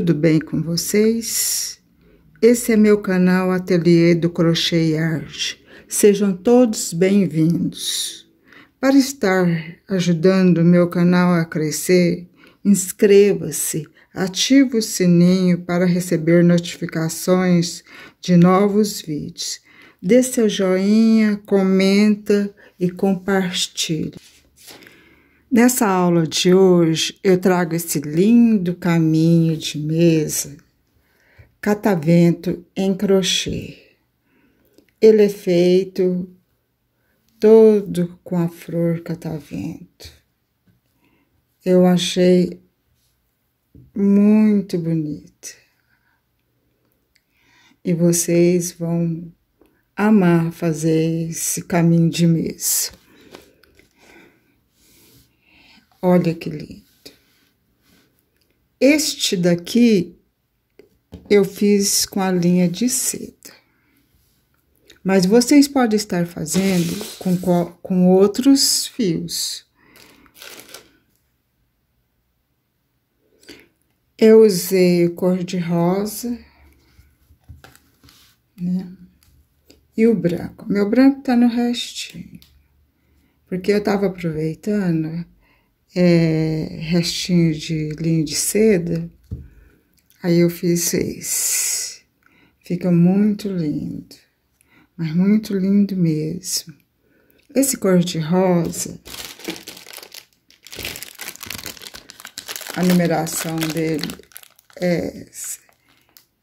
tudo bem com vocês? Esse é meu canal Ateliê do Crochê e Arte. Sejam todos bem-vindos. Para estar ajudando o meu canal a crescer, inscreva-se, ative o sininho para receber notificações de novos vídeos. Dê seu joinha, comenta e compartilhe. Nessa aula de hoje, eu trago esse lindo caminho de mesa, catavento em crochê. Ele é feito todo com a flor catavento. Eu achei muito bonito. E vocês vão amar fazer esse caminho de mesa. Olha que lindo. Este daqui eu fiz com a linha de seda. Mas vocês podem estar fazendo com, com outros fios. Eu usei cor de rosa, né? E o branco. Meu branco tá no restinho. Porque eu tava aproveitando é, restinho de linha de seda, aí eu fiz esse. Fica muito lindo, mas muito lindo mesmo. Esse cor de rosa, a numeração dele é essa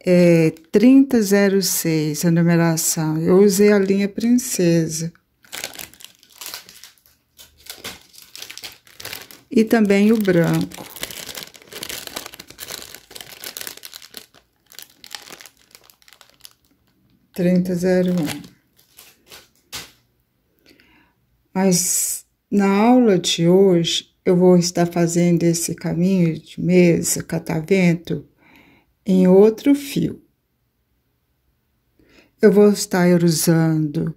é 3006 a numeração. Eu usei a linha princesa. e também o branco. Trinta zero Mas na aula de hoje eu vou estar fazendo esse caminho de mesa, catavento, em outro fio. Eu vou estar usando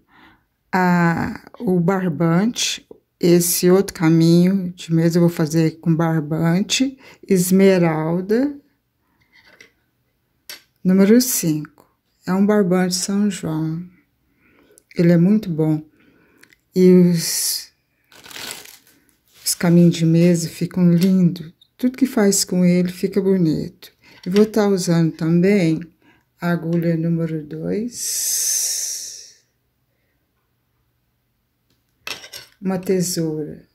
a, o barbante esse outro caminho de mesa eu vou fazer com barbante esmeralda, número 5. É um barbante São João. Ele é muito bom. E os, os caminhos de mesa ficam lindos. Tudo que faz com ele fica bonito. E vou estar tá usando também a agulha número 2. uma tesoura.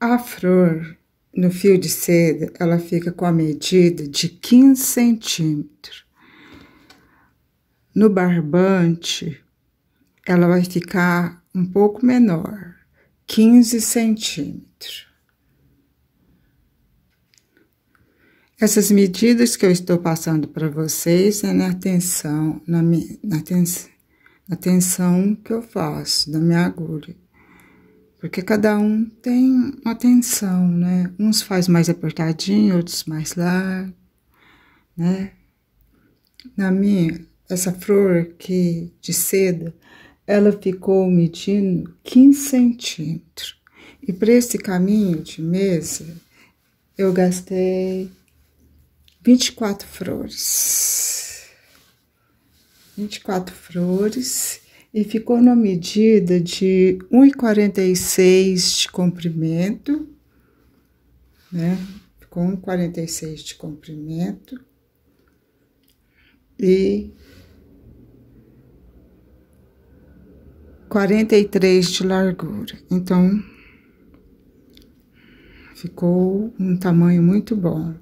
A flor no fio de seda, ela fica com a medida de 15 centímetros. No barbante, ela vai ficar um pouco menor, 15 centímetros. Essas medidas que eu estou passando para vocês é na tensão, na, na, tens, na tensão que eu faço da minha agulha. Porque cada um tem uma tensão, né? Uns faz mais apertadinho, outros mais largo, né? Na minha, essa flor aqui de seda, ela ficou medindo 15 centímetros. E para esse caminho de mesa, eu gastei 24 flores. 24 flores e ficou na medida de 1,46 de comprimento, né? Ficou 1,46 de comprimento e 43 de largura. Então, ficou um tamanho muito bom.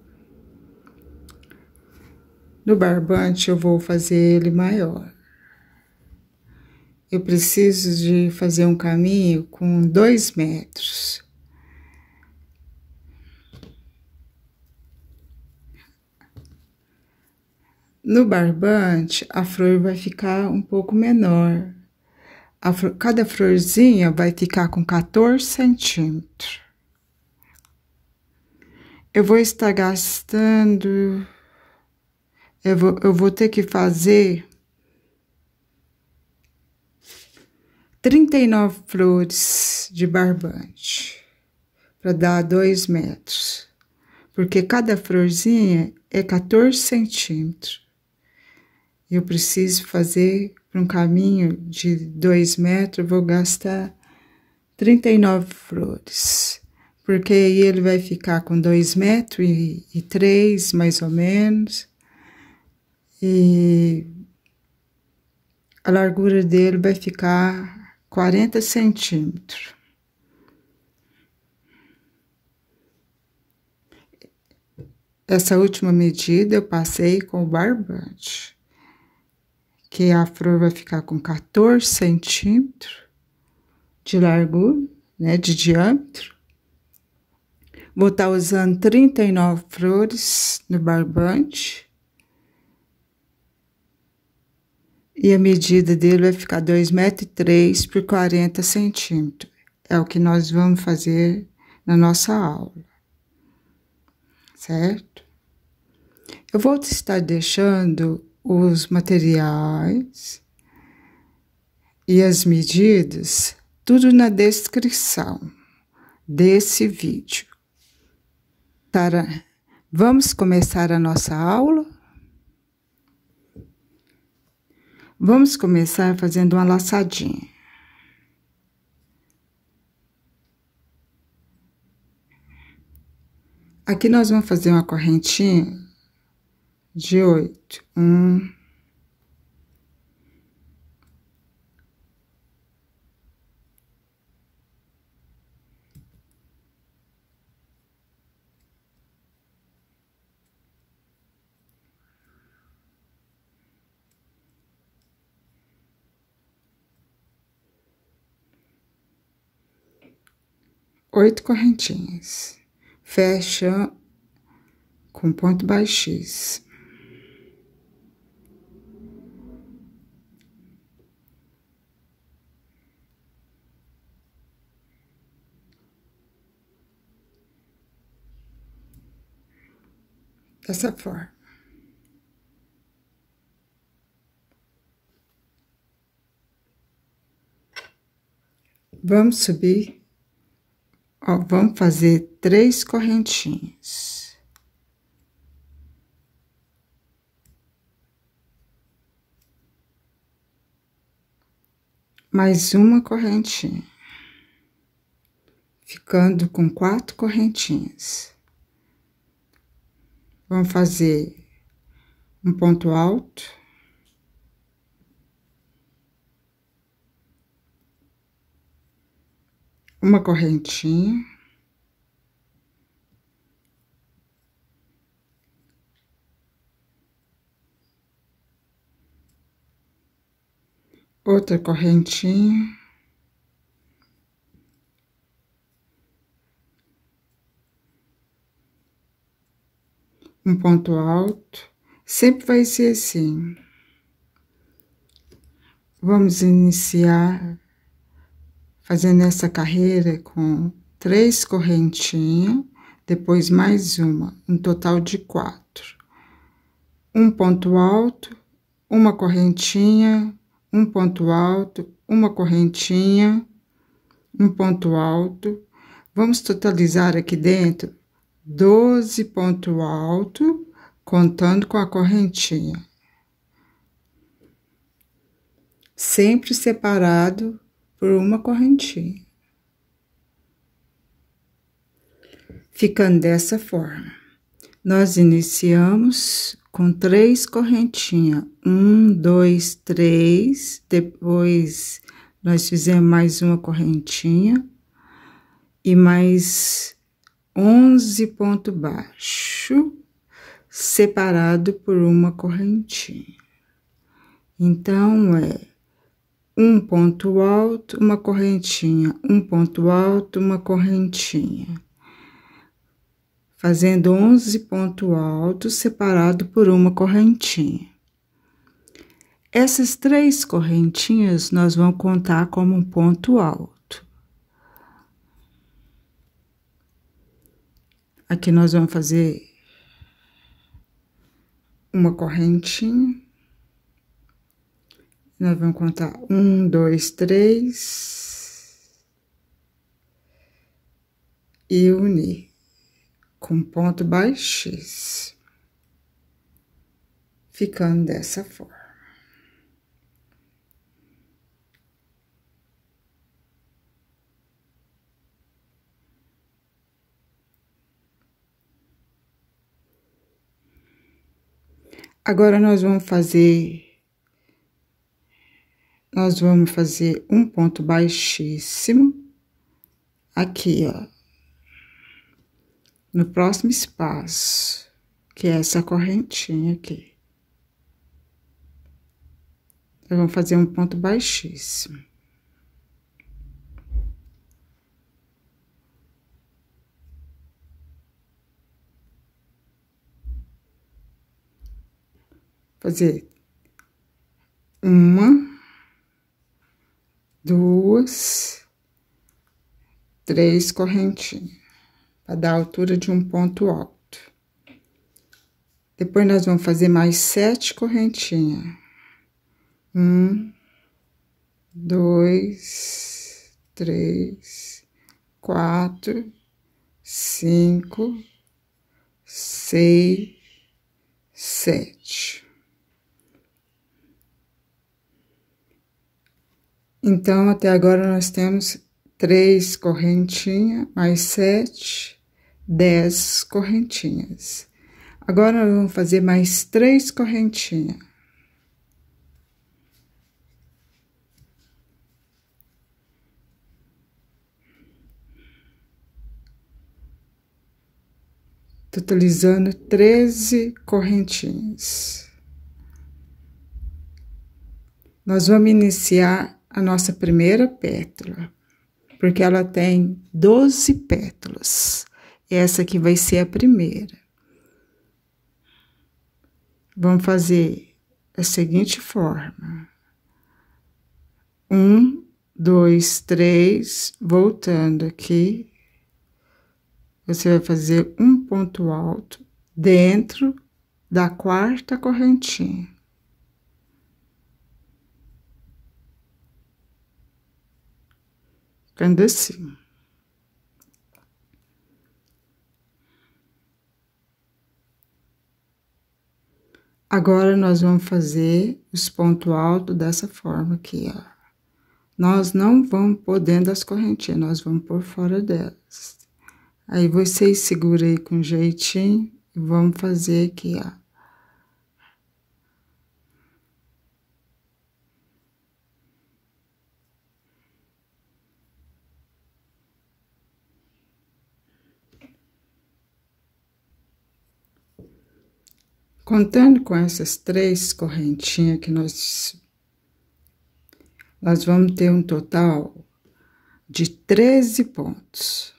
No barbante eu vou fazer ele maior. Eu preciso de fazer um caminho com dois metros. No barbante, a flor vai ficar um pouco menor. Flor, cada florzinha vai ficar com 14 centímetros. Eu vou estar gastando eu vou, eu vou ter que fazer 39 flores de barbante para dar 2 metros, porque cada florzinha é 14 centímetros. Eu preciso fazer para um caminho de 2 metros, vou gastar 39 flores, porque aí ele vai ficar com 2 metros e 3 mais ou menos e a largura dele vai ficar 40 centímetros. Essa última medida eu passei com o barbante, que a flor vai ficar com 14 centímetros de largura, né, de diâmetro. Vou estar tá usando 39 flores no barbante. e a medida dele vai ficar 2,3 metros por 40 centímetros. É o que nós vamos fazer na nossa aula, certo? Eu vou estar deixando os materiais e as medidas tudo na descrição desse vídeo. vamos começar a nossa aula? Vamos começar fazendo uma laçadinha. Aqui nós vamos fazer uma correntinha de oito. Um, oito correntinhas, fecha com ponto baixíssimo. Dessa forma. Vamos subir Ó, vamos fazer três correntinhas. Mais uma correntinha, ficando com quatro correntinhas. Vamos fazer um ponto alto. uma correntinha. Outra correntinha. Um ponto alto. Sempre vai ser assim. Vamos iniciar fazendo essa carreira com três correntinhas, depois mais uma, um total de quatro. Um ponto alto, uma correntinha, um ponto alto, uma correntinha, um ponto alto. Vamos totalizar aqui dentro 12 ponto alto, contando com a correntinha. Sempre separado por uma correntinha. Ficando dessa forma, nós iniciamos com três correntinhas. Um, dois, três. Depois, nós fizemos mais uma correntinha e mais onze ponto baixo, separado por uma correntinha. Então, é um ponto alto, uma correntinha, um ponto alto, uma correntinha. Fazendo 11 pontos altos separado por uma correntinha. Essas três correntinhas nós vamos contar como um ponto alto. Aqui nós vamos fazer uma correntinha nós vamos contar um, dois, três. E unir com ponto baixíssimo. Ficando dessa forma. Agora, nós vamos fazer nós vamos fazer um ponto baixíssimo aqui, ó, no próximo espaço, que é essa correntinha aqui. Nós vamos fazer um ponto baixíssimo. Fazer menos três correntinhas, para dar a altura de um ponto alto. Depois, nós vamos fazer mais sete correntinhas. Um, dois, três, quatro, cinco, seis, sete. Então, até agora nós temos três correntinhas, mais sete, dez correntinhas. Agora, nós vamos fazer mais três correntinhas. totalizando 13 correntinhas. Nós vamos iniciar a nossa primeira pétala, porque ela tem 12 pétalas. essa aqui vai ser a primeira. Vamos fazer a seguinte forma: um, dois, três, voltando aqui. Você vai fazer um ponto alto dentro da quarta correntinha. ficando assim. Agora, nós vamos fazer os pontos altos dessa forma aqui, ó. Nós não vamos pôr dentro das correntinhas, nós vamos por fora delas. Aí, vocês segura aí com jeitinho e vamos fazer aqui, ó. Contando com essas três correntinhas que nós, nós vamos ter um total de 13 pontos.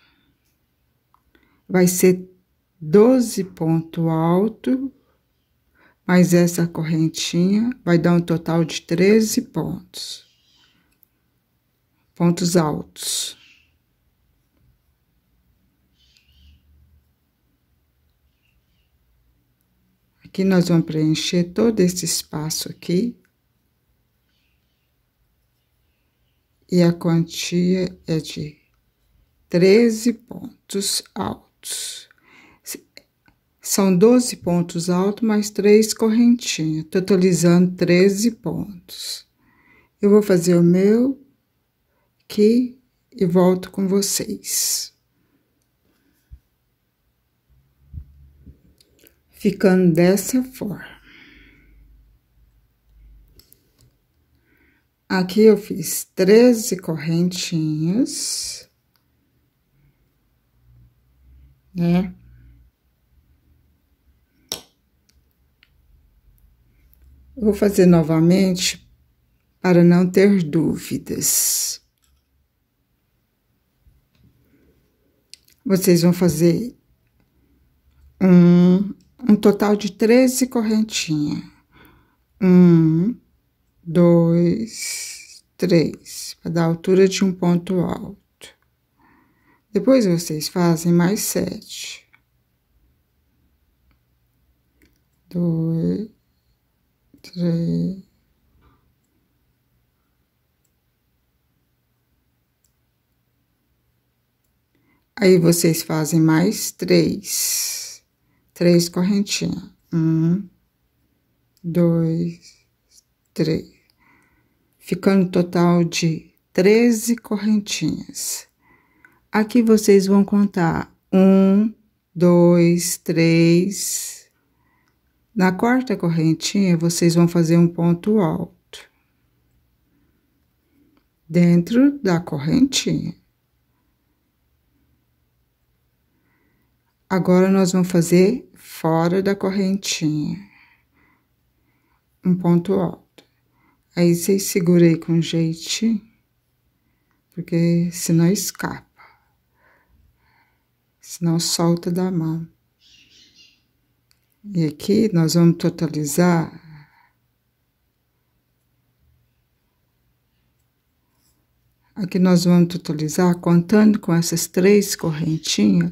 Vai ser 12 ponto alto, mais essa correntinha vai dar um total de 13 pontos. Pontos altos. Aqui nós vamos preencher todo esse espaço aqui. E a quantia é de 13 pontos altos. São 12 pontos altos mais três correntinhas, totalizando 13 pontos. Eu vou fazer o meu aqui e volto com vocês. ficando dessa forma. Aqui eu fiz 13 correntinhas, né? Vou fazer novamente para não ter dúvidas. Vocês vão fazer um, um total de 13 correntinhas. Um, dois, três, para dar a altura de um ponto alto. Depois vocês fazem mais sete. Dois, três. Aí vocês fazem mais três três correntinhas. Um, dois, três. Ficando um total de 13 correntinhas. Aqui vocês vão contar um, dois, três. Na quarta correntinha, vocês vão fazer um ponto alto dentro da correntinha. Agora, nós vamos fazer fora da correntinha. Um ponto alto. Aí vocês segurei com jeitinho, porque senão escapa. Senão solta da mão. E aqui nós vamos totalizar Aqui nós vamos totalizar contando com essas três correntinhas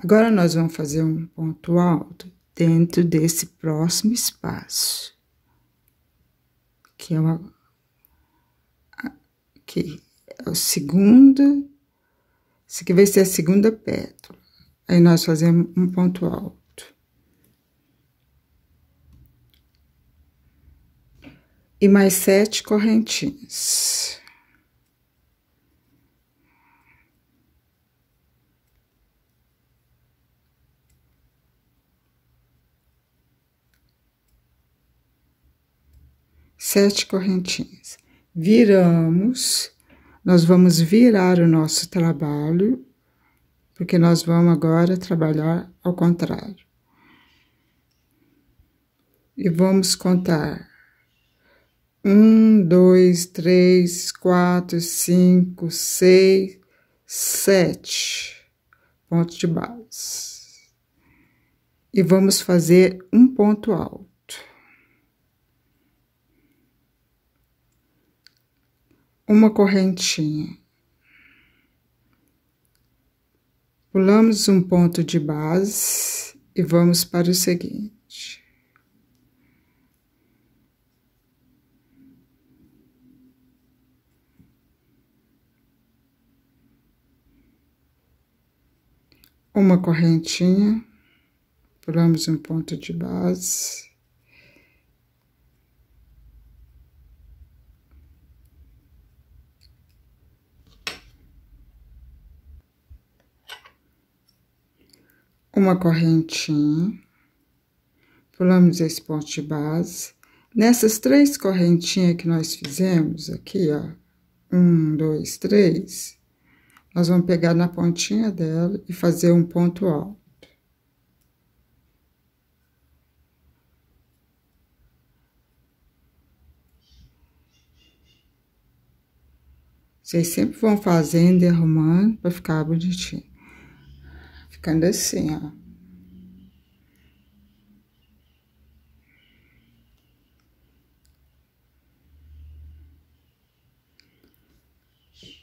Agora, nós vamos fazer um ponto alto dentro desse próximo espaço, que é, o que é o segundo, esse aqui vai ser a segunda pétala. Aí, nós fazemos um ponto alto. E mais sete correntinhas. sete correntinhas. Viramos, nós vamos virar o nosso trabalho, porque nós vamos agora trabalhar ao contrário. E vamos contar. Um, dois, três, quatro, cinco, seis, sete pontos de base. E vamos fazer um ponto alto. uma correntinha. Pulamos um ponto de base e vamos para o seguinte. Uma correntinha, pulamos um ponto de base. uma correntinha, pulamos esse ponto de base. Nessas três correntinhas que nós fizemos aqui, ó, um, dois, três, nós vamos pegar na pontinha dela e fazer um ponto alto. Vocês sempre vão fazendo e arrumando para ficar bonitinho ficando assim, ó.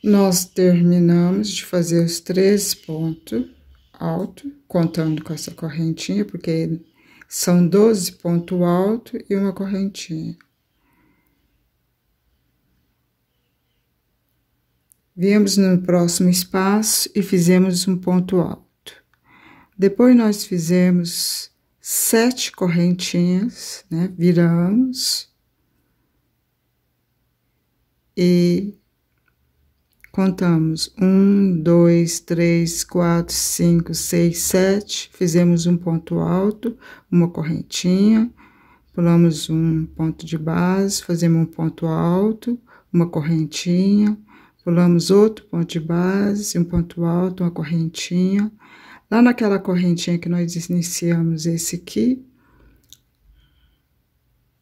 Nós terminamos de fazer os três pontos alto, contando com essa correntinha, porque são 12 pontos alto e uma correntinha. Viemos no próximo espaço e fizemos um ponto alto. Depois nós fizemos sete correntinhas, né? Viramos. E contamos um, dois, três, quatro, cinco, seis, sete. Fizemos um ponto alto, uma correntinha. Pulamos um ponto de base, fazemos um ponto alto, uma correntinha. Pulamos outro ponto de base, um ponto alto, uma correntinha Lá naquela correntinha que nós iniciamos esse aqui,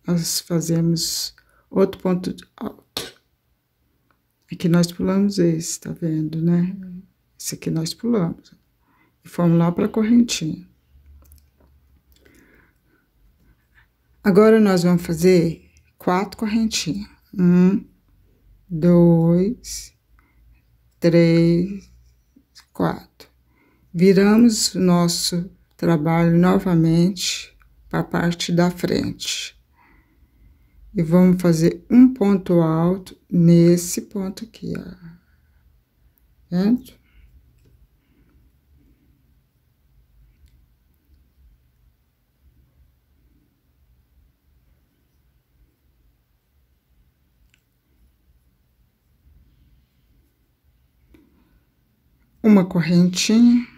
nós fazemos outro ponto alto. Aqui nós pulamos esse, tá vendo, né? Uhum. Esse aqui nós pulamos. E fomos lá para a correntinha. Agora, nós vamos fazer quatro correntinhas. Um, dois, três, quatro viramos nosso trabalho novamente para a parte da frente. E vamos fazer um ponto alto nesse ponto aqui, ó. Vendo? Uma correntinha.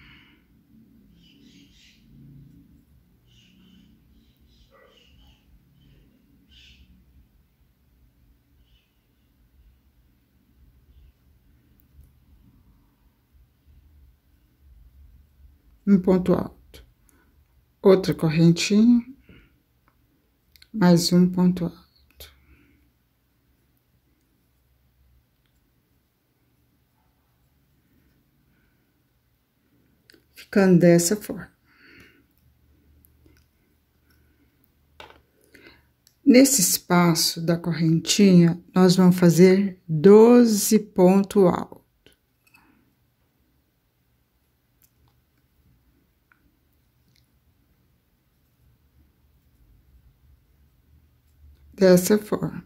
um ponto alto, outra correntinha, mais um ponto alto. Ficando dessa forma. Nesse espaço da correntinha, nós vamos fazer 12 pontos altos. dessa forma.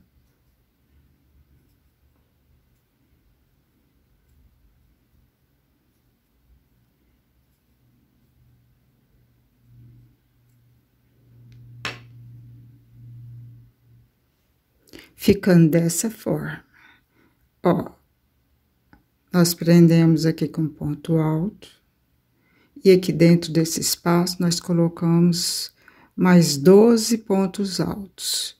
Ficando dessa forma, ó, nós prendemos aqui com ponto alto, e aqui dentro desse espaço nós colocamos mais 12 pontos altos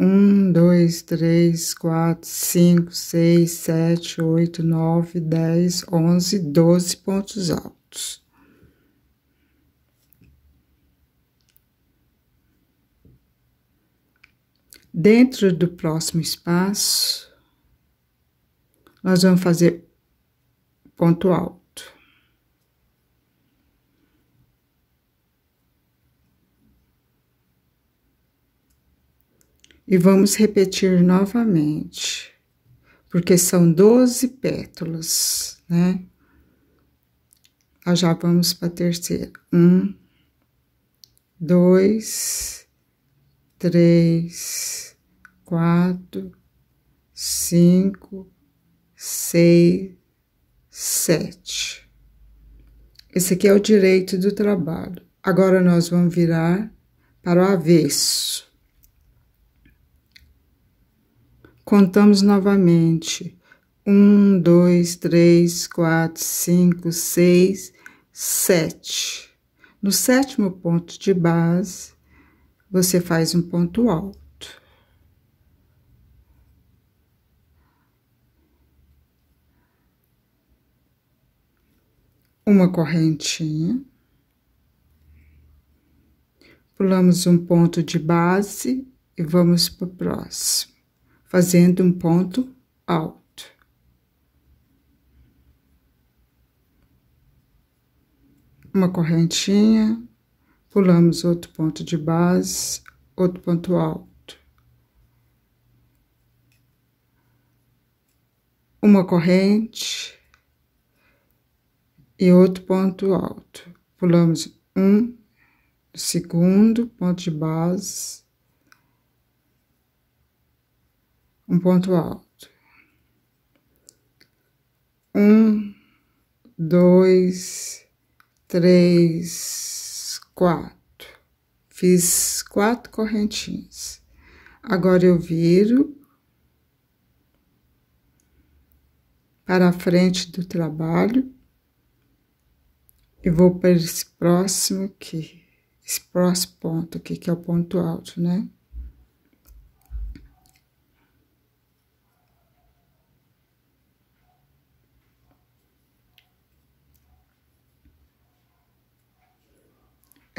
um, dois, três, quatro, cinco, seis, sete, oito, nove, dez, onze, doze pontos altos. Dentro do próximo espaço, nós vamos fazer ponto alto. E vamos repetir novamente, porque são 12 pétalas, né? Nós já vamos para a terceira. Um, dois, três, quatro, cinco, seis, sete. Esse aqui é o direito do trabalho. Agora nós vamos virar para o avesso. Contamos novamente. Um, dois, três, quatro, cinco, seis, sete. No sétimo ponto de base, você faz um ponto alto. Uma correntinha. Pulamos um ponto de base e vamos para o próximo fazendo um ponto alto. Uma correntinha, pulamos outro ponto de base, outro ponto alto. Uma corrente e outro ponto alto. Pulamos um segundo ponto de base, um ponto alto. Um, dois, três, quatro. Fiz quatro correntinhas. Agora eu viro para a frente do trabalho e vou para esse próximo aqui, esse próximo ponto aqui, que é o ponto alto, né?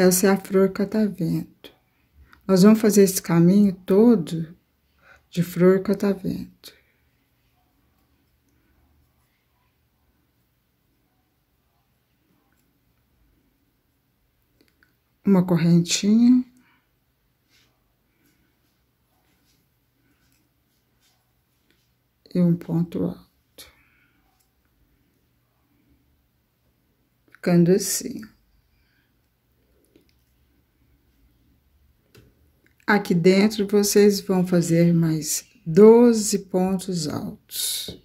Essa é a flor catavento. Tá Nós vamos fazer esse caminho todo de flor catavento. Tá Uma correntinha. E um ponto alto. Ficando assim. Aqui dentro, vocês vão fazer mais 12 pontos altos.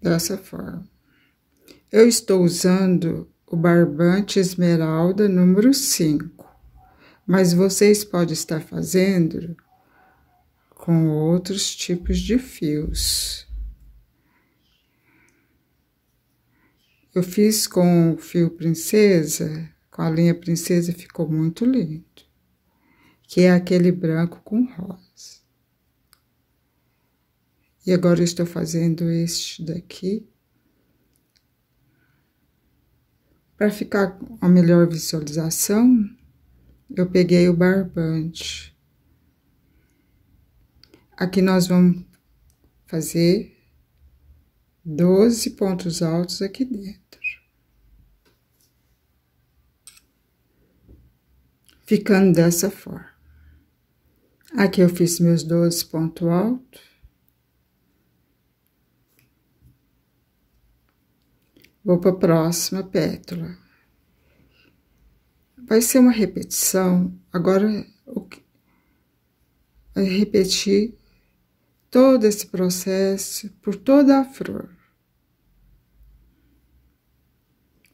Dessa forma. Eu estou usando o barbante esmeralda número 5, mas vocês podem estar fazendo com outros tipos de fios. Eu fiz com o fio princesa, com a linha princesa, ficou muito lindo. Que é aquele branco com rosa. E agora estou fazendo este daqui. Para ficar com a melhor visualização, eu peguei o barbante. Aqui nós vamos fazer 12 pontos altos aqui dentro. ficando dessa forma. Aqui eu fiz meus 12 pontos altos. Vou para a próxima pétala. Vai ser uma repetição. Agora, repetir todo esse processo por toda a flor.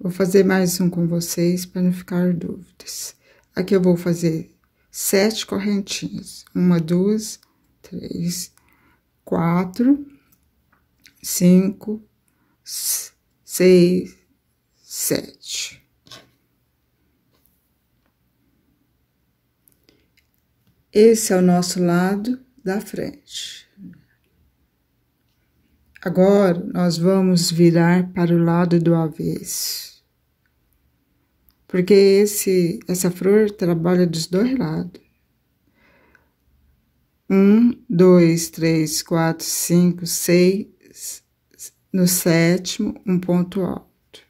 Vou fazer mais um com vocês para não ficar dúvidas. Aqui eu vou fazer sete correntinhas. Uma, duas, três, quatro, cinco, seis, sete. Esse é o nosso lado da frente. Agora, nós vamos virar para o lado do avesso porque esse, essa flor trabalha dos dois lados. Um, dois, três, quatro, cinco, seis, no sétimo, um ponto alto.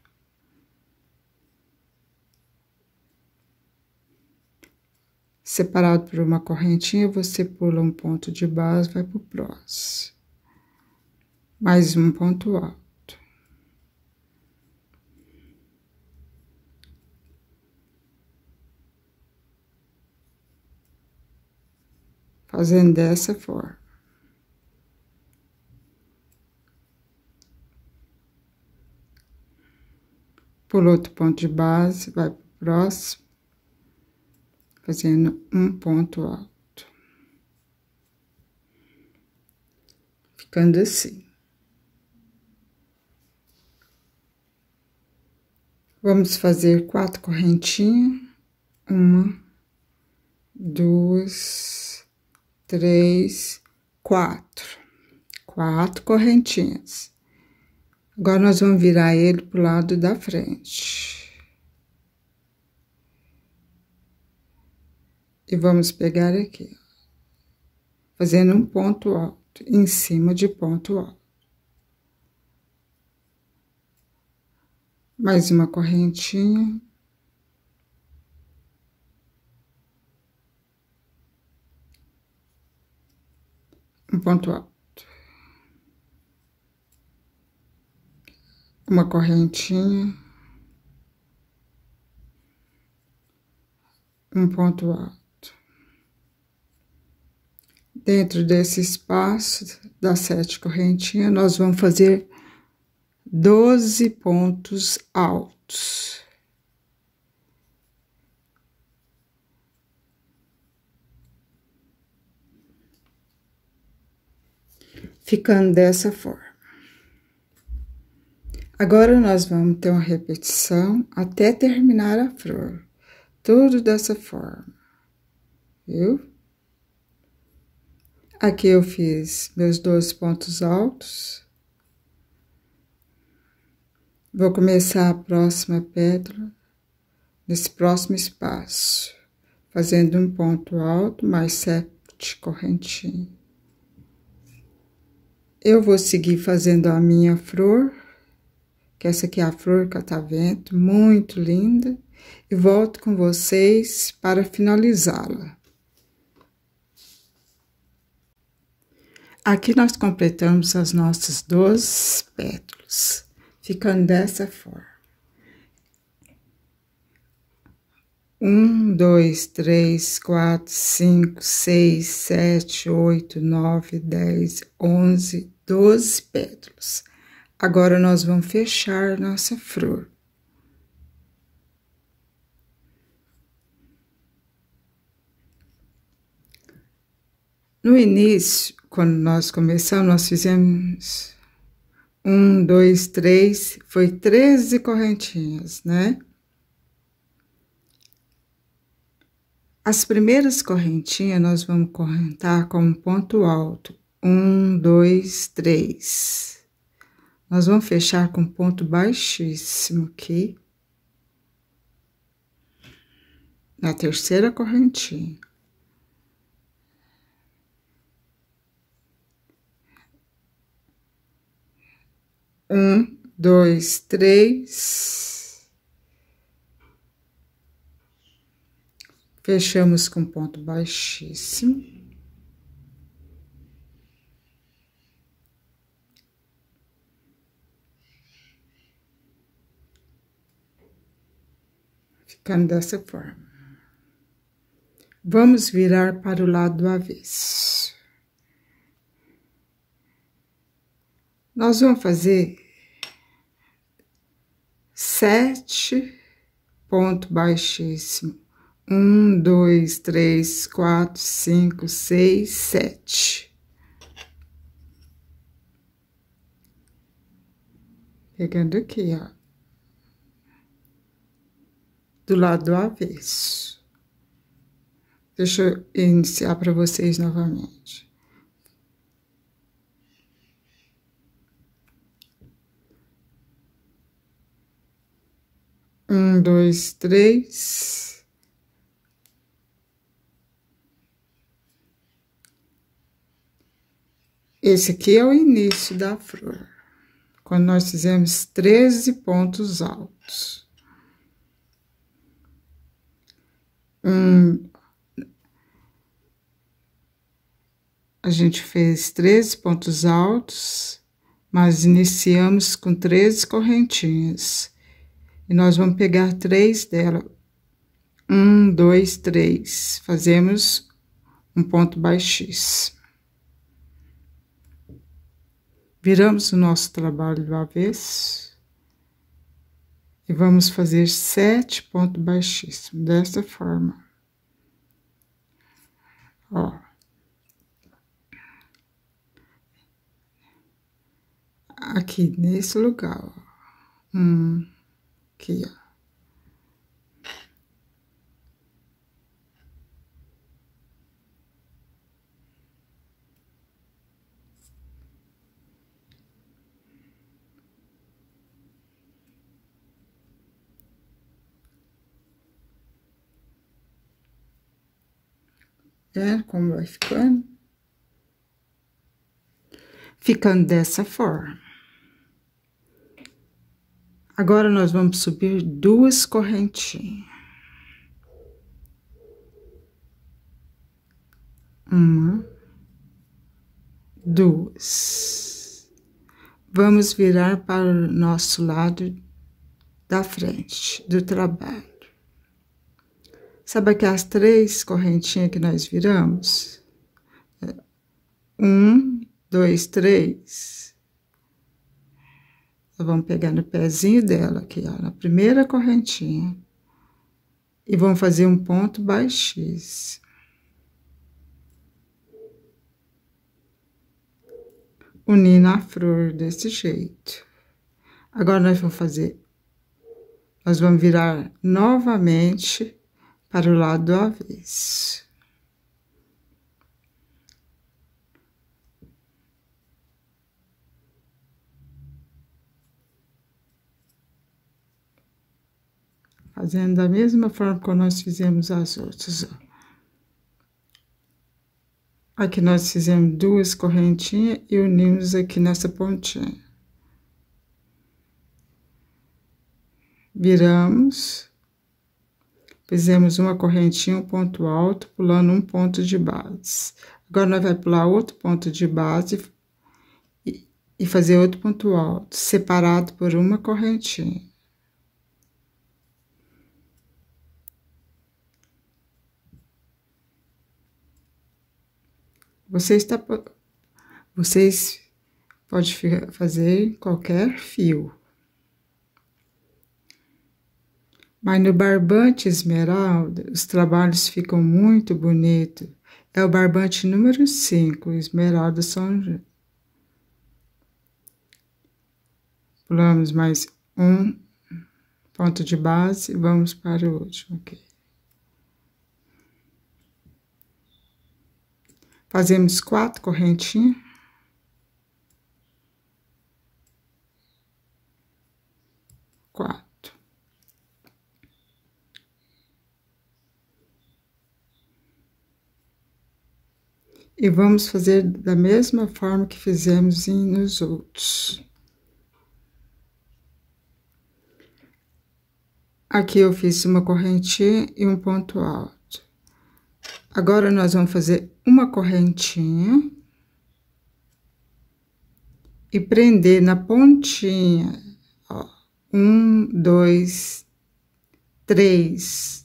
Separado por uma correntinha, você pula um ponto de base, vai para o próximo. Mais um ponto alto. fazendo dessa forma. Pula outro ponto de base, vai pro próximo, fazendo um ponto alto. Ficando assim. Vamos fazer quatro correntinhas. Uma, duas, três, quatro. Quatro correntinhas. Agora, nós vamos virar ele pro lado da frente. E vamos pegar aqui, fazendo um ponto alto, em cima de ponto alto. Mais uma correntinha. ponto alto, uma correntinha, um ponto alto. Dentro desse espaço das sete correntinhas, nós vamos fazer doze pontos altos. ficando dessa forma. Agora, nós vamos ter uma repetição até terminar a flor. Tudo dessa forma, viu? Aqui eu fiz meus dois pontos altos. Vou começar a próxima pedra nesse próximo espaço, fazendo um ponto alto mais sete correntinhas. Eu vou seguir fazendo a minha flor, que essa aqui é a flor catavento, tá muito linda. E volto com vocês para finalizá-la. Aqui nós completamos as nossas 12 pétalas, ficando dessa forma. um, dois, três, quatro, cinco, seis, sete, oito, nove, dez, onze, doze pétalas. Agora nós vamos fechar nossa flor. No início, quando nós começamos, nós fizemos um, dois, três, foi treze correntinhas, né? As primeiras correntinhas nós vamos correntar com um ponto alto. Um, dois, três. Nós vamos fechar com ponto baixíssimo aqui. Na terceira correntinha. Um, dois, três. Fechamos com ponto baixíssimo. Ficando dessa forma. Vamos virar para o lado do avesso. Nós vamos fazer sete ponto baixíssimo um, dois, três, quatro, cinco, seis, sete. Pegando aqui, ó. Do lado do avesso. Deixa eu iniciar para vocês novamente. Um, dois, três. Esse aqui é o início da flor, quando nós fizemos 13 pontos altos. Um, a gente fez 13 pontos altos, mas iniciamos com 13 correntinhas. E nós vamos pegar três dela. Um, dois, três. Fazemos um ponto baixíssimo. Viramos o nosso trabalho do avesso e vamos fazer sete pontos baixíssimos, desta forma. Ó. Aqui nesse lugar, ó. aqui, ó. Tá? Como vai ficando. Ficando dessa forma. Agora, nós vamos subir duas correntinhas. Uma, duas. Vamos virar para o nosso lado da frente do trabalho. Sabe aquelas três correntinhas que nós viramos? É, um, dois, três. Nós vamos pegar no pezinho dela aqui, ó, na primeira correntinha. E vamos fazer um ponto baixíssimo. Unindo a flor desse jeito. Agora, nós vamos fazer... Nós vamos virar novamente para o lado avesso. Fazendo da mesma forma que nós fizemos as outras, Aqui nós fizemos duas correntinhas e unimos aqui nessa pontinha. Viramos. Fizemos uma correntinha, um ponto alto, pulando um ponto de base. Agora, nós vai pular outro ponto de base e, fazer outro ponto alto, separado por uma correntinha. Você está, vocês pode fazer qualquer fio. Mas no barbante esmeralda, os trabalhos ficam muito bonitos. É o barbante número 5, esmeralda São João. Pulamos mais um ponto de base, vamos para o último, ok? Fazemos quatro correntinhas. Quatro. e vamos fazer da mesma forma que fizemos nos outros. Aqui eu fiz uma correntinha e um ponto alto. Agora, nós vamos fazer uma correntinha. E prender na pontinha, ó, um, dois, três,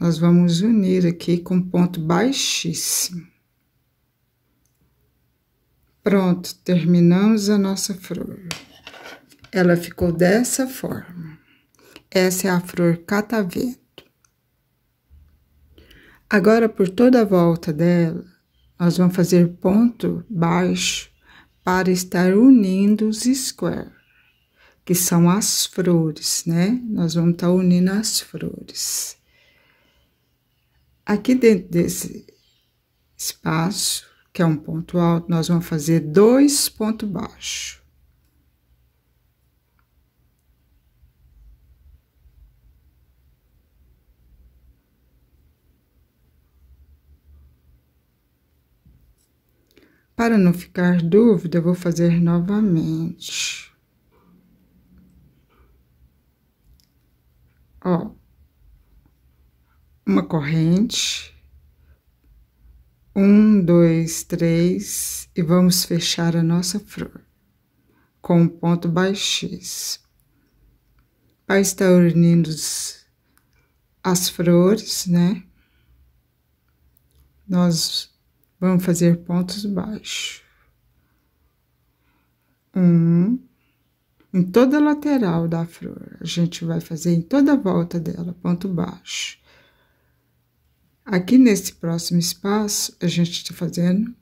nós vamos unir aqui com ponto baixíssimo. Pronto, terminamos a nossa flor. Ela ficou dessa forma. Essa é a flor catavento. Agora, por toda a volta dela, nós vamos fazer ponto baixo para estar unindo os square, que são as flores, né? Nós vamos estar tá unindo as flores. Aqui dentro desse espaço, que é um ponto alto, nós vamos fazer dois pontos baixos. Para não ficar dúvida, eu vou fazer novamente. Ó, uma corrente. Um, dois, três, e vamos fechar a nossa flor com um ponto baixíssimo. Para estar unindo as flores, né? Nós vamos fazer pontos baixos. Um, em toda a lateral da flor, a gente vai fazer em toda a volta dela, ponto baixo. Aqui nesse próximo espaço, a gente está fazendo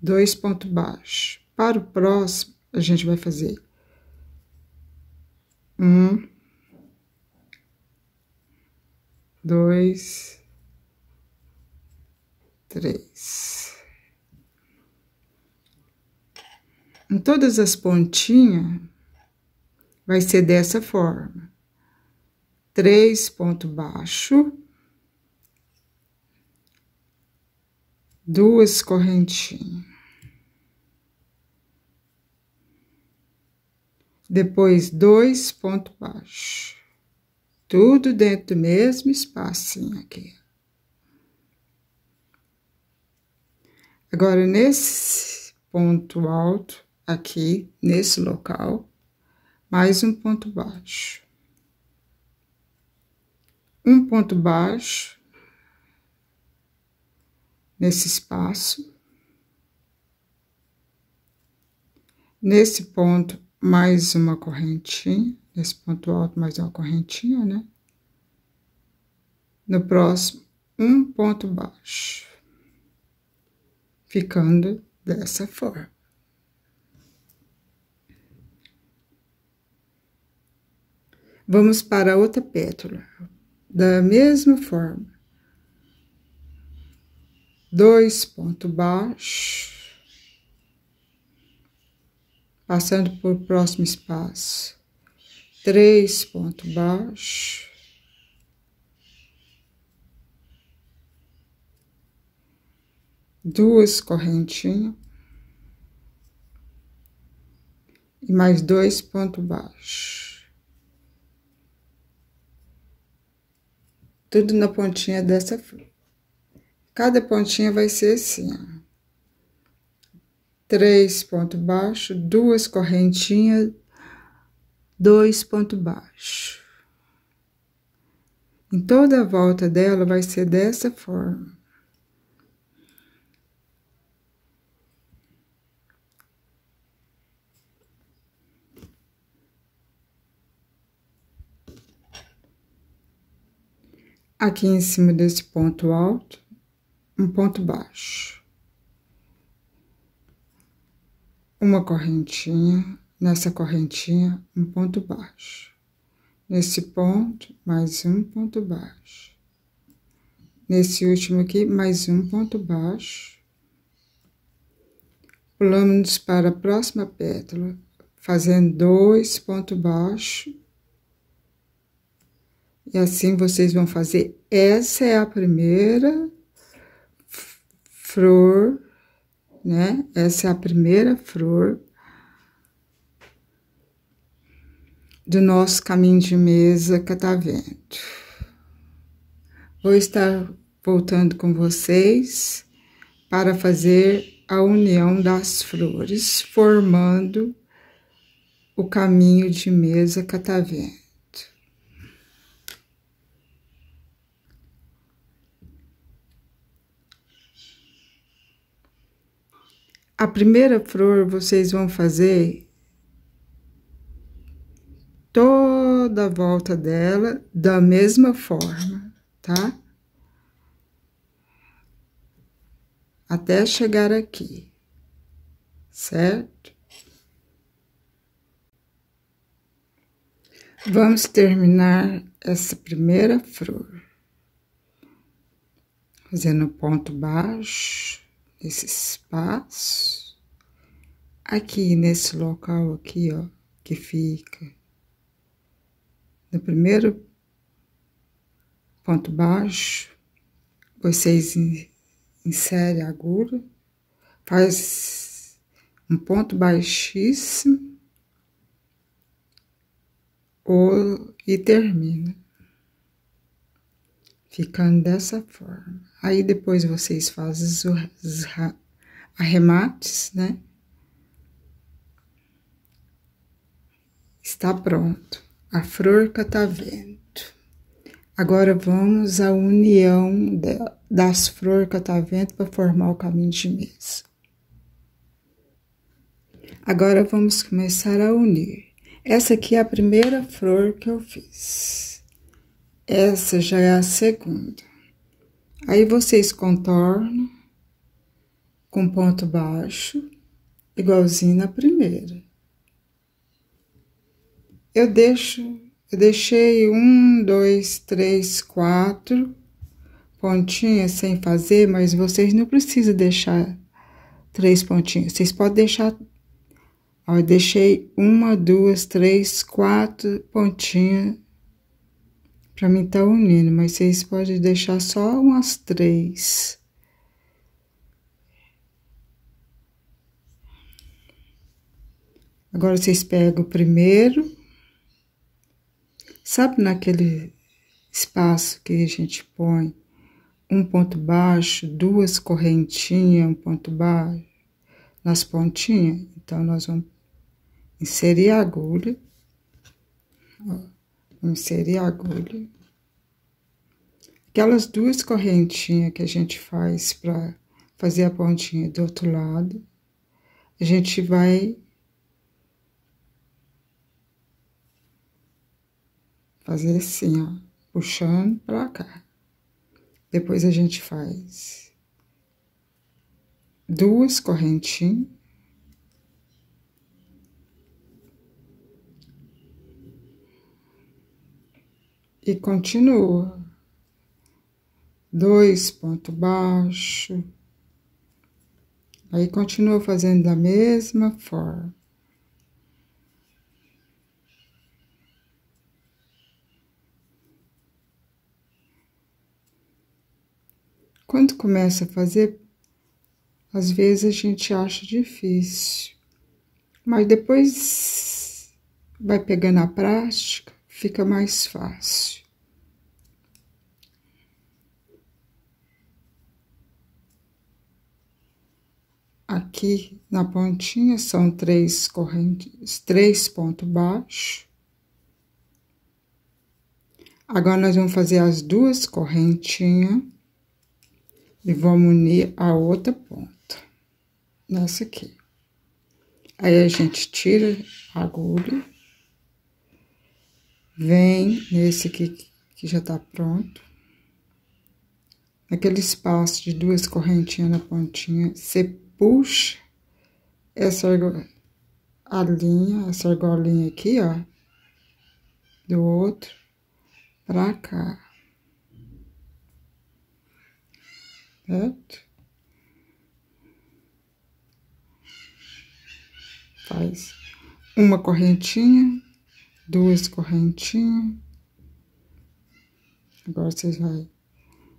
dois pontos baixos. Para o próximo, a gente vai fazer um, dois, três. Em todas as pontinhas, vai ser dessa forma. Três pontos baixos duas correntinhas. Depois, dois pontos baixos. Tudo dentro do mesmo espacinho aqui. Agora, nesse ponto alto, aqui, nesse local, mais um ponto baixo. Um ponto baixo, nesse espaço, nesse ponto mais uma correntinha, nesse ponto alto mais uma correntinha, né? No próximo, um ponto baixo, ficando dessa forma. Vamos para outra pétala, da mesma forma dois ponto baixo, passando por próximo espaço, três ponto baixo, duas correntinhas e mais dois ponto baixo. Tudo na pontinha dessa flor. Cada pontinha vai ser assim, ó. Três ponto baixo, duas correntinhas, dois ponto baixo. Em toda a volta dela vai ser dessa forma. Aqui em cima desse ponto alto, um ponto baixo, uma correntinha, nessa correntinha, um ponto baixo, nesse ponto, mais um ponto baixo, nesse último aqui, mais um ponto baixo. Pulamos para a próxima pétala, fazendo dois pontos baixos. E assim vocês vão fazer. Essa é a primeira flor, né? Essa é a primeira flor do nosso caminho de mesa catavento. Tá Vou estar voltando com vocês para fazer a união das flores, formando o caminho de mesa catavento. A primeira flor vocês vão fazer toda a volta dela da mesma forma, tá? Até chegar aqui, certo? Vamos terminar essa primeira flor, fazendo ponto baixo esse espaço aqui nesse local aqui, ó, que fica no primeiro ponto baixo, vocês inserem a agulha, faz um ponto baixíssimo ou, e termina, ficando dessa forma. Aí depois vocês fazem os arremates, né? Está pronto. A flor catavento. Tá Agora vamos à união das flor catavento tá para formar o caminho de mesa. Agora vamos começar a unir. Essa aqui é a primeira flor que eu fiz. Essa já é a segunda. Aí vocês contornam com ponto baixo, igualzinho na primeira. Eu deixo, eu deixei um, dois, três, quatro pontinhas sem fazer, mas vocês não precisam deixar três pontinhas. Vocês podem deixar, ó, eu deixei uma, duas, três, quatro pontinhas para mim tá unindo, mas vocês podem deixar só umas três. Agora vocês pegam o primeiro, sabe naquele espaço que a gente põe um ponto baixo, duas correntinhas, um ponto baixo, nas pontinhas? Então, nós vamos inserir a agulha. Ó ser a agulha. Aquelas duas correntinhas que a gente faz para fazer a pontinha do outro lado, a gente vai fazer assim, ó, puxando para cá. Depois a gente faz duas correntinhas e continua. Dois ponto baixo. Aí continua fazendo da mesma forma. Quando começa a fazer, às vezes a gente acha difícil, mas depois vai pegando a prática, fica mais fácil. Aqui na pontinha são três correntes, três pontos baixos. Agora, nós vamos fazer as duas correntinhas e vamos unir a outra ponta, nessa aqui. Aí, a gente tira a agulha vem nesse aqui que já tá pronto. Naquele espaço de duas correntinhas na pontinha, você puxa essa a linha, essa argolinha aqui, ó, do outro pra cá. Certo? Faz uma correntinha duas correntinhas. Agora vocês vão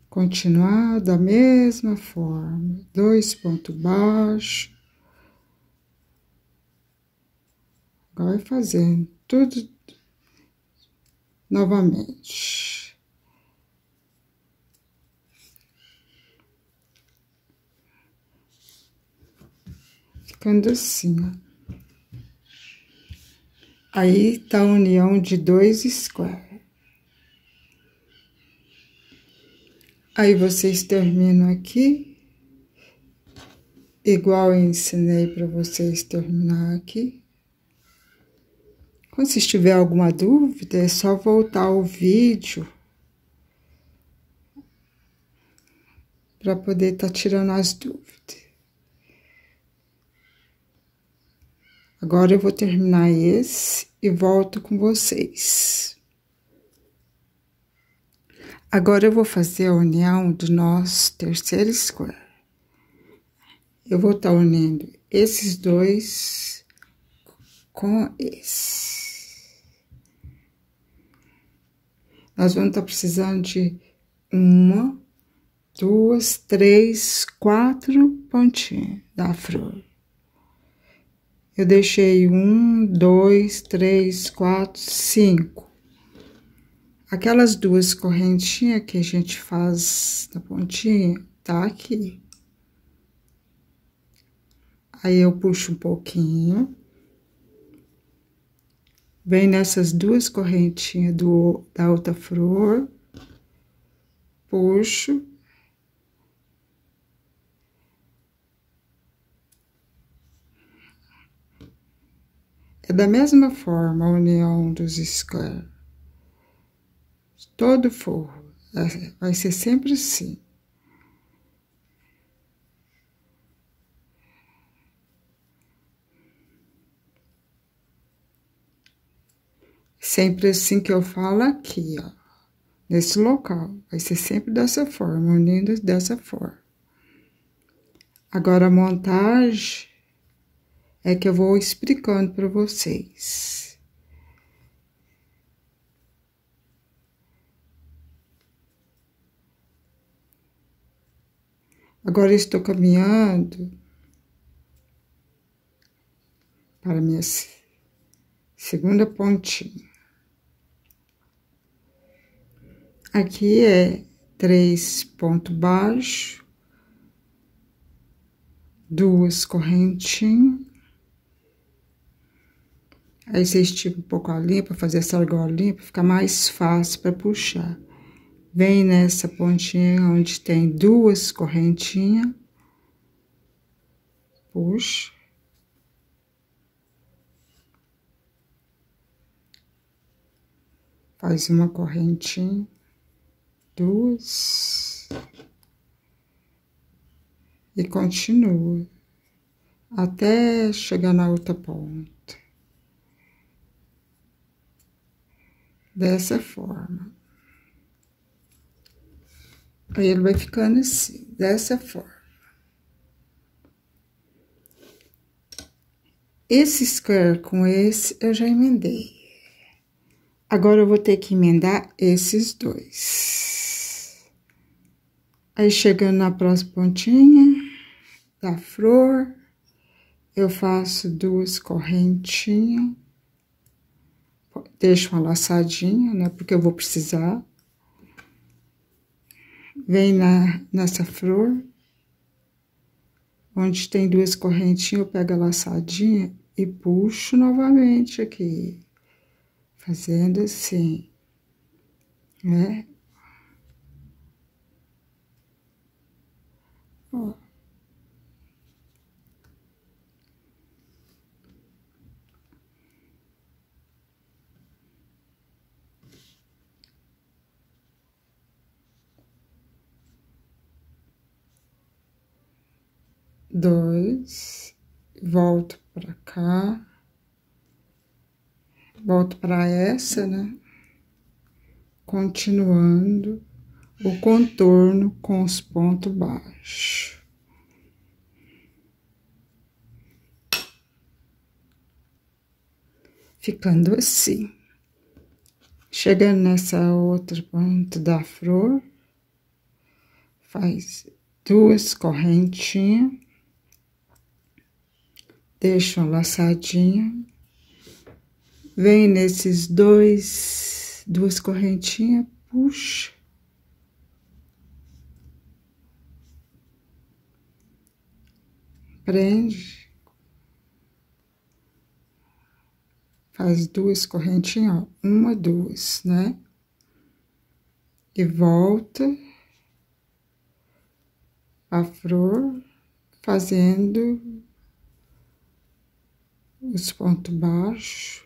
continuar da mesma forma, dois pontos baixos. Agora vai fazendo tudo novamente. Ficando assim, ó. Aí está a união de dois squares. Aí vocês terminam aqui, igual eu ensinei para vocês terminar aqui. Quando vocês tiver alguma dúvida, é só voltar ao vídeo para poder estar tá tirando as dúvidas. Agora eu vou terminar esse e volto com vocês. Agora eu vou fazer a união do nosso terceiro square. Eu vou estar tá unindo esses dois com esse. Nós vamos estar tá precisando de uma, duas, três, quatro pontinhas da flor eu deixei um, dois, três, quatro, cinco. Aquelas duas correntinhas que a gente faz na pontinha, tá aqui. Aí eu puxo um pouquinho. Vem nessas duas correntinhas do, da outra flor. Puxo É da mesma forma a união dos squares. Todo forro vai ser sempre assim. Sempre assim que eu falo aqui, ó. Nesse local. Vai ser sempre dessa forma, unindo dessa forma. Agora, a montagem é que eu vou explicando para vocês. Agora estou caminhando para minha segunda pontinha. Aqui é três ponto baixo, duas correntinhas Aí você estica um pouco a linha para fazer essa argolinha, para ficar mais fácil para puxar. Vem nessa pontinha onde tem duas correntinhas. Puxa. Faz uma correntinha, duas. E continua até chegar na outra ponta. dessa forma. Aí ele vai ficando assim, dessa forma. Esse square com esse eu já emendei. Agora eu vou ter que emendar esses dois. Aí chegando na próxima pontinha da flor, eu faço duas correntinhas deixo uma laçadinha, né? Porque eu vou precisar. Vem na, nessa flor, onde tem duas correntinhas, eu pego a laçadinha e puxo novamente aqui, fazendo assim, né? dois, volto para cá, volto para essa, né? Continuando o contorno com os pontos baixos. Ficando assim. Chegando nessa outra ponta da flor, faz duas correntinhas deixa uma laçadinha, vem nesses dois, duas correntinhas, puxa. Prende. Faz duas correntinhas, ó, uma, duas, né? E volta a flor fazendo os pontos baixos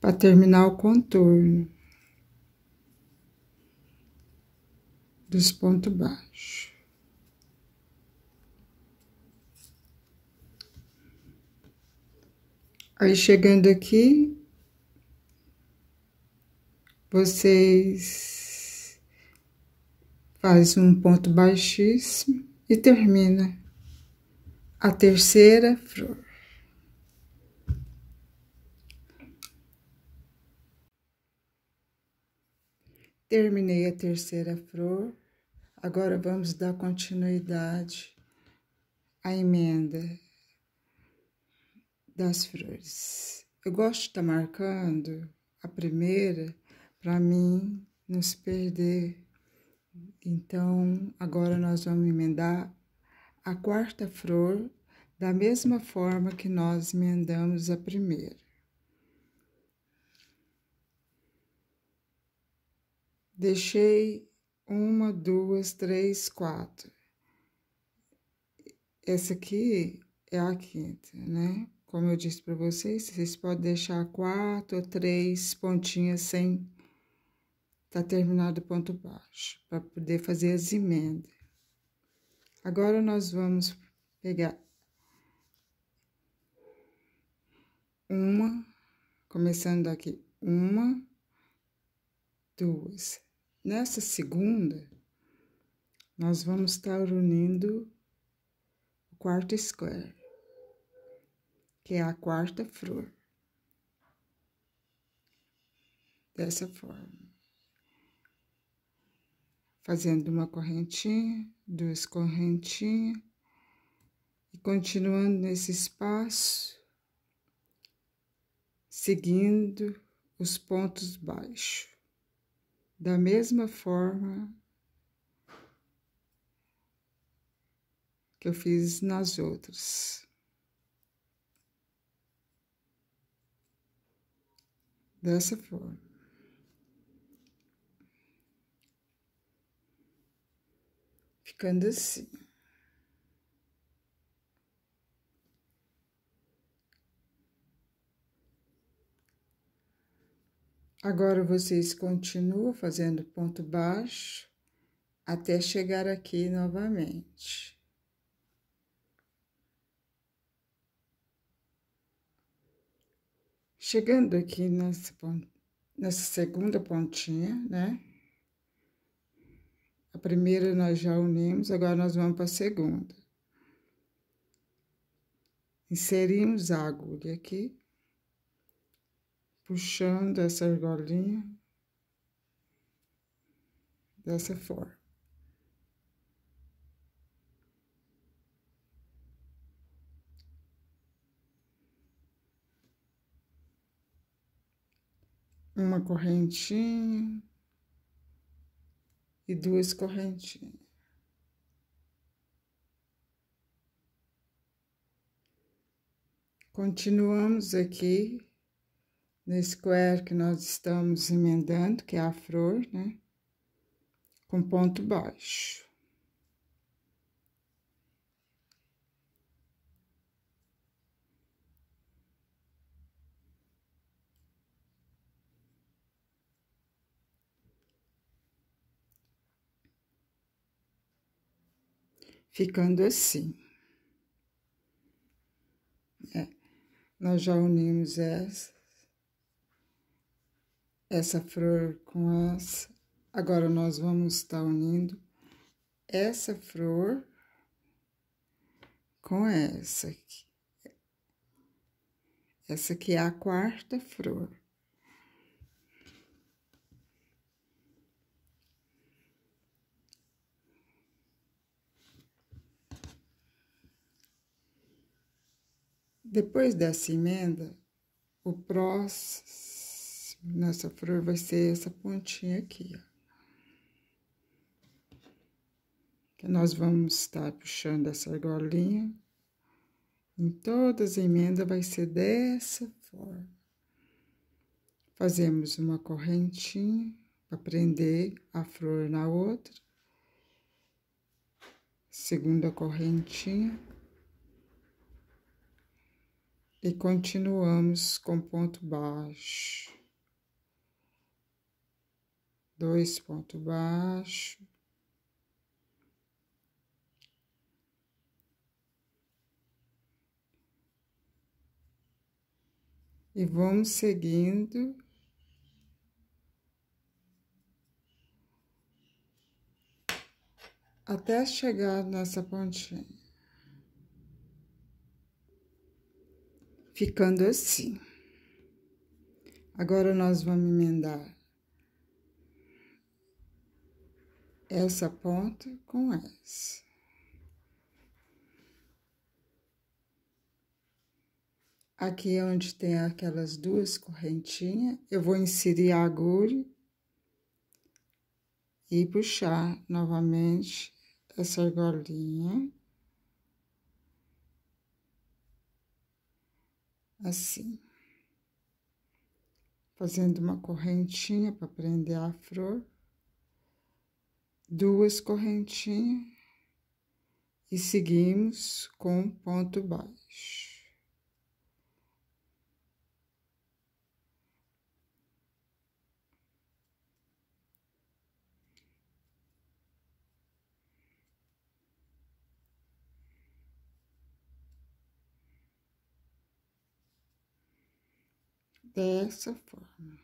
para terminar o contorno dos pontos baixos. Aí chegando aqui, vocês faz um ponto baixíssimo e termina a terceira flor. Terminei a terceira flor, agora vamos dar continuidade à emenda das flores. Eu gosto de estar tá marcando a primeira para mim não se perder. Então, agora nós vamos emendar a quarta flor da mesma forma que nós emendamos a primeira. Deixei uma, duas, três, quatro. Essa aqui é a quinta, né? Como eu disse para vocês, vocês podem deixar quatro ou três pontinhas sem tá terminado o ponto baixo, para poder fazer as emendas. Agora, nós vamos pegar uma, começando daqui, uma, duas, Nessa segunda, nós vamos estar unindo o quarto square, que é a quarta flor. Dessa forma. Fazendo uma correntinha, duas correntinhas, e continuando nesse espaço, seguindo os pontos baixos. Da mesma forma que eu fiz nas outras. Dessa forma. Ficando assim. Agora vocês continuam fazendo ponto baixo até chegar aqui novamente. Chegando aqui nessa, nessa segunda pontinha, né? A primeira nós já unimos, agora nós vamos para a segunda. Inserimos a agulha aqui puxando essa argolinha dessa forma. Uma correntinha e duas correntinhas. Continuamos aqui no square que nós estamos emendando, que é a flor, né? Com ponto baixo. Ficando assim. É. Nós já unimos essa essa flor com essa. Agora nós vamos estar tá unindo essa flor com essa aqui. Essa aqui é a quarta flor. Depois dessa emenda, o próximo nossa flor vai ser essa pontinha aqui, ó. Que nós vamos estar puxando essa argolinha. Em todas as emendas vai ser dessa forma. Fazemos uma correntinha para prender a flor na outra. Segunda correntinha. E continuamos com ponto baixo dois ponto baixo, e vamos seguindo. Até chegar nessa pontinha, ficando assim. Agora nós vamos emendar essa ponta com essa. Aqui é onde tem aquelas duas correntinhas, eu vou inserir a agulha e puxar novamente essa argolinha. Assim. Fazendo uma correntinha para prender a flor duas correntinhas e seguimos com ponto baixo. Dessa forma.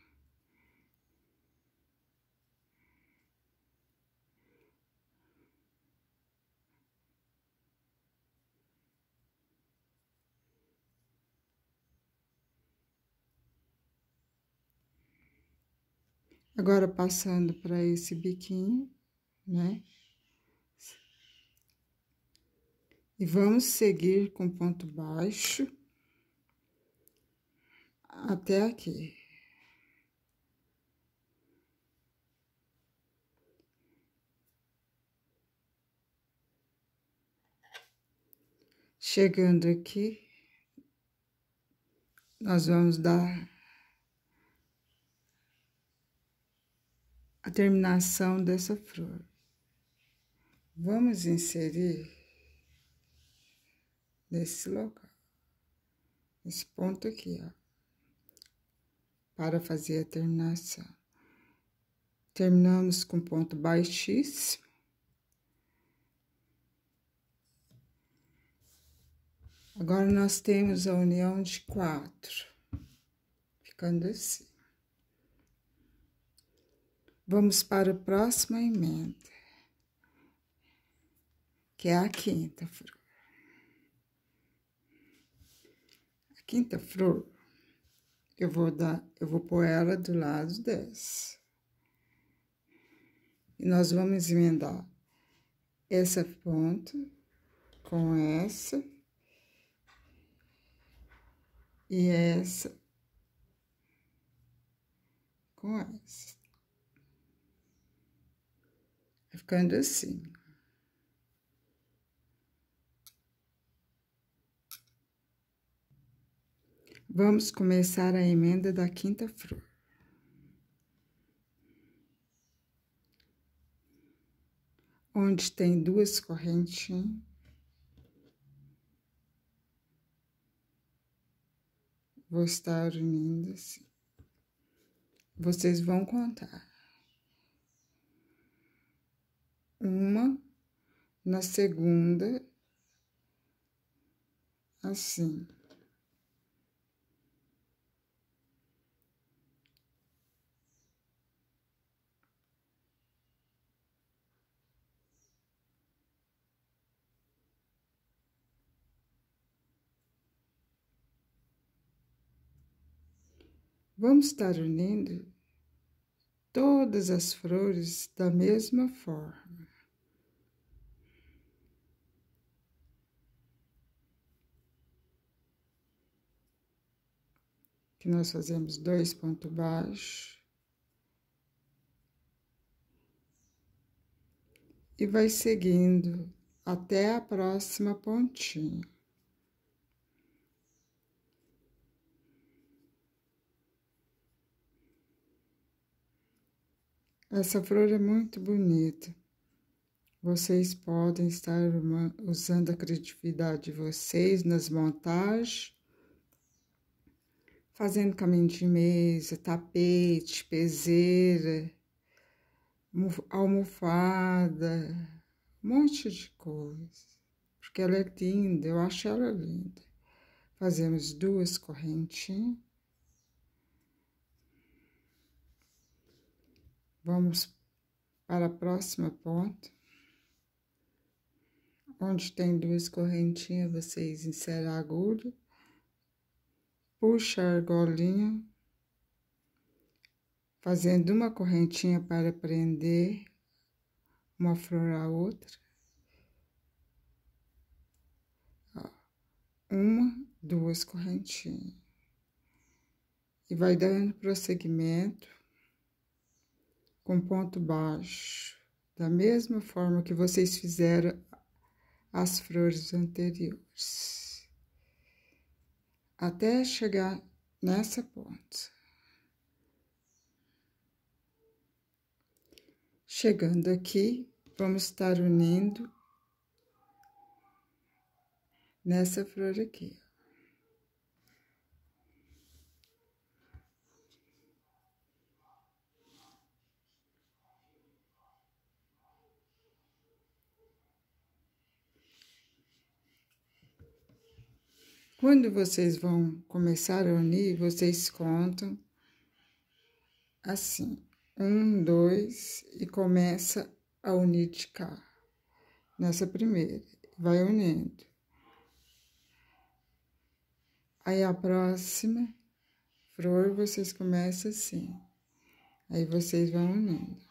Agora, passando para esse biquinho, né? E vamos seguir com ponto baixo até aqui. Chegando aqui, nós vamos dar a terminação dessa flor. Vamos inserir nesse local, nesse ponto aqui, ó, para fazer a terminação. Terminamos com ponto baixíssimo. Agora, nós temos a união de quatro, ficando assim. Vamos para a próxima emenda, que é a quinta flor. A quinta flor, eu vou dar, eu vou pôr ela do lado dessa. E nós vamos emendar essa ponta com essa e essa com essa. ficando assim. Vamos começar a emenda da quinta flor. Onde tem duas correntes. Vou estar unindo assim. Vocês vão contar. uma na segunda, assim. Vamos estar unindo todas as flores da mesma forma. que nós fazemos dois pontos baixos. E vai seguindo até a próxima pontinha. Essa flor é muito bonita. Vocês podem estar usando a criatividade de vocês nas montagens fazendo caminho de mesa, tapete, peseira, almofada, um monte de coisa. Porque ela é linda, eu acho ela linda. Fazemos duas correntinhas. Vamos para a próxima ponta. Onde tem duas correntinhas, vocês inserem a agulha puxa a argolinha, fazendo uma correntinha para prender uma flor à outra. uma, duas correntinhas. E vai dando prosseguimento com ponto baixo, da mesma forma que vocês fizeram as flores anteriores até chegar nessa ponta. Chegando aqui, vamos estar unindo nessa flor aqui. Quando vocês vão começar a unir, vocês contam assim: um, dois, e começa a unir de cá, nessa primeira, vai unindo. Aí a próxima flor vocês começam assim, aí vocês vão unindo.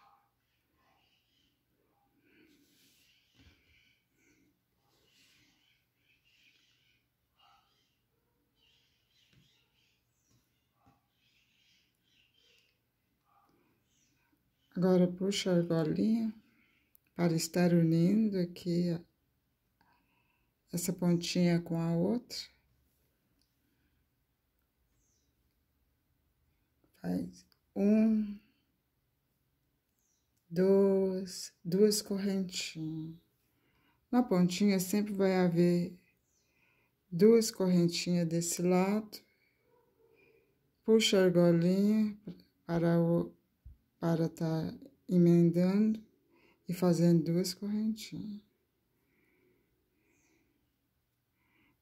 Agora puxa a argolinha para estar unindo aqui essa pontinha com a outra. Faz um, dois, duas correntinhas. Na pontinha sempre vai haver duas correntinhas desse lado. Puxa a argolinha para o para estar tá emendando e fazendo duas correntinhas.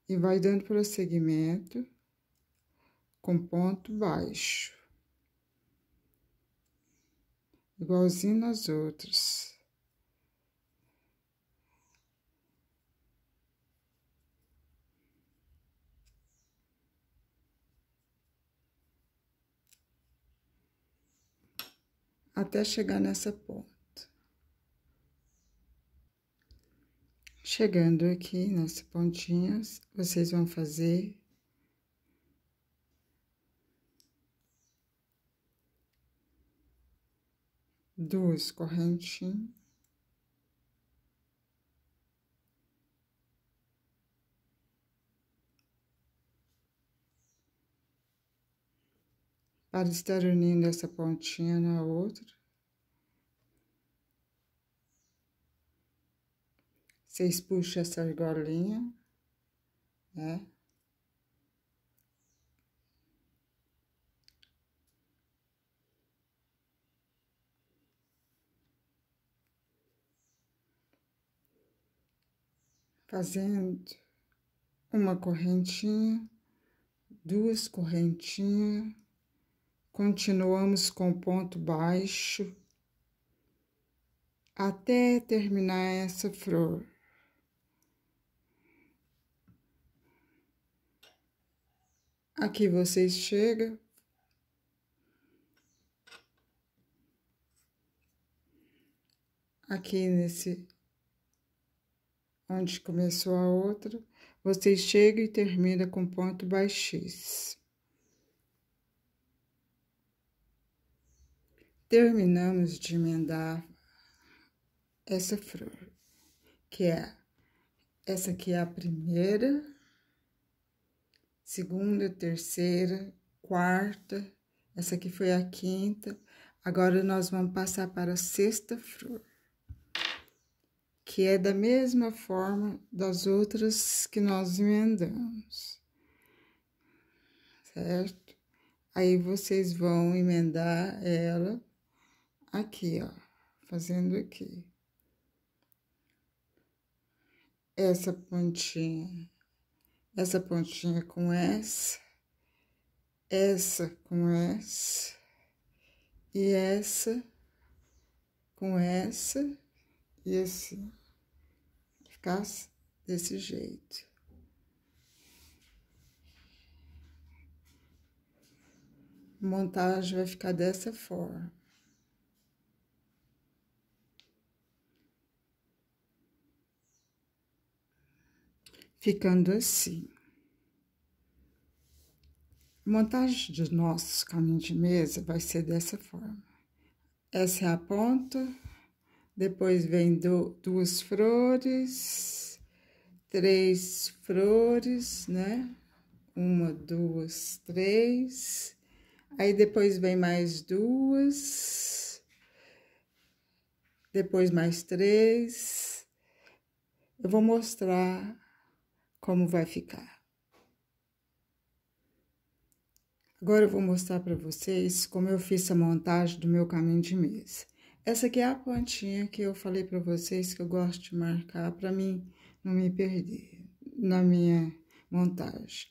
E vai dando prosseguimento com ponto baixo, igualzinho nas outras. até chegar nessa ponta. Chegando aqui nessa pontinha, vocês vão fazer duas correntinhas. para estar unindo essa pontinha na é outra. Vocês puxam essa argolinha, né? Fazendo uma correntinha, duas correntinhas. Continuamos com ponto baixo até terminar essa flor. Aqui vocês chegam. Aqui nesse onde começou a outra, vocês chegam e termina com ponto baixíssimo. terminamos de emendar essa flor, que é essa aqui é a primeira, segunda, terceira, quarta, essa aqui foi a quinta. Agora nós vamos passar para a sexta flor, que é da mesma forma das outras que nós emendamos, certo? Aí vocês vão emendar ela aqui, ó, fazendo aqui. Essa pontinha, essa pontinha com essa, essa com essa, e essa com essa, e assim. Ficar desse jeito. montagem vai ficar dessa forma. ficando assim. A montagem dos nossos caminhos de mesa vai ser dessa forma. Essa é a ponta, depois vem do, duas flores, três flores, né? Uma, duas, três. Aí depois vem mais duas, depois mais três. Eu vou mostrar como vai ficar. Agora eu vou mostrar para vocês como eu fiz a montagem do meu caminho de mesa. Essa aqui é a pontinha que eu falei para vocês que eu gosto de marcar para mim não me perder na minha montagem.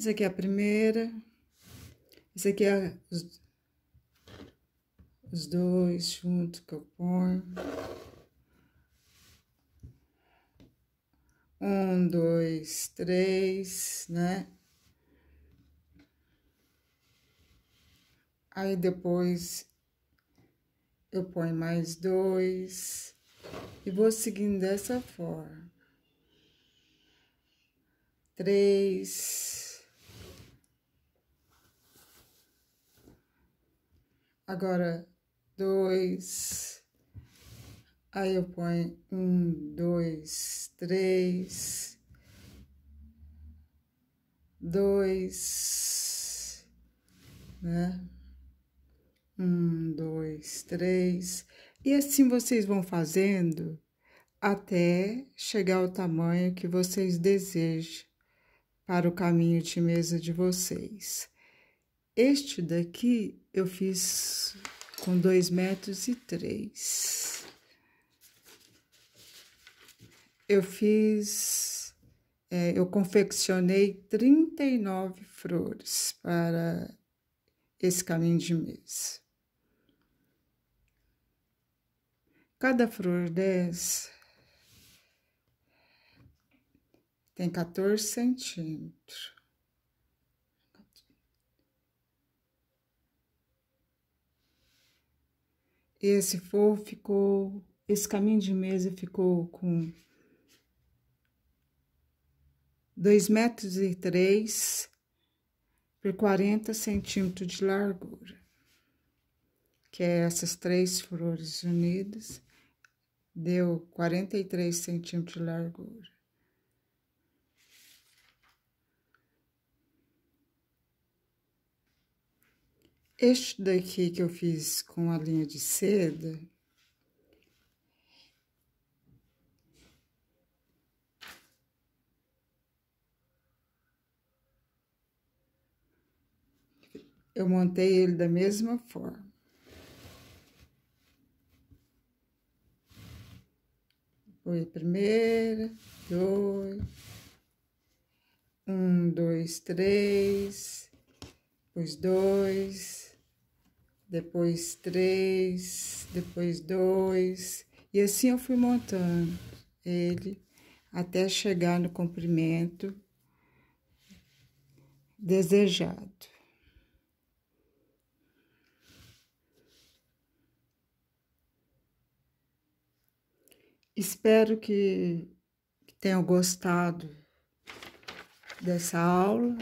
Essa aqui é a primeira. Esse aqui é os, os dois juntos que eu ponho. Um, dois, três, né? Aí depois eu ponho mais dois e vou seguindo dessa forma. Três. Agora, dois. Aí eu ponho um, dois, três, dois, né? Um, dois, três. E assim vocês vão fazendo até chegar ao tamanho que vocês desejam para o caminho de mesa de vocês. Este daqui eu fiz com dois metros e três eu fiz, é, eu confeccionei 39 flores para esse caminho de mesa. Cada flor dessa tem 14 centímetros. Esse for ficou, esse caminho de mesa ficou com dois metros e três por 40 centímetros de largura, que é essas três flores unidas, deu 43 centímetros de largura. Este daqui que eu fiz com a linha de seda, eu montei ele da mesma forma. Foi a primeira, dois, um, dois, três, depois dois, depois três, depois dois, e assim eu fui montando ele até chegar no comprimento desejado. Espero que, tenham gostado dessa aula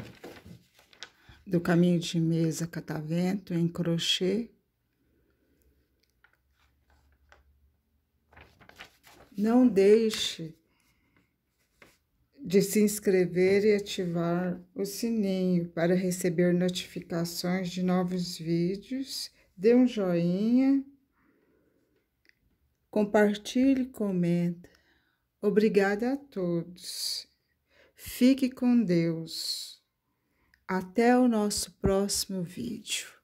do caminho de mesa catavento em crochê. Não deixe de se inscrever e ativar o sininho para receber notificações de novos vídeos. Dê um joinha compartilhe, comenta. Obrigada a todos. Fique com Deus. Até o nosso próximo vídeo.